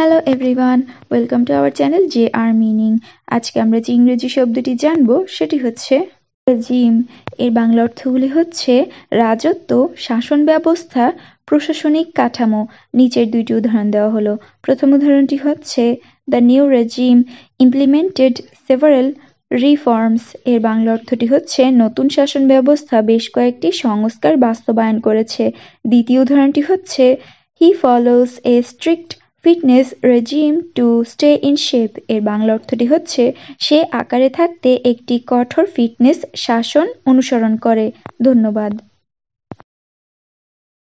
hello everyone welcome to our channel J R meaning আজকে আমরা যে ইংরেজি শব্দটি জানব সেটি হচ্ছে জিম এর বাংলা অর্থগুলি হচ্ছে রাজত্ব শাসন ব্যবস্থা প্রশাসনিক কাঠামো নিচের দুইটি উদাহরণ দেওয়া হলো প্রথম উদাহরণটি হচ্ছে the new regime implemented several reforms এর বাংলা অর্থটি হচ্ছে নতুন শাসন ব্যবস্থা বেশ কয়েকটি সংস্কার বাস্তবায়ন করেছে দ্বিতীয় উদাহরণটি হচ্ছে he follows a strict fitness regime to stay in shape এর বাংলা অর্থটি হচ্ছে সে আকারে থাকতে একটি কঠোর ফিটনেস শাসন অনুসরণ করে ধন্যবাদ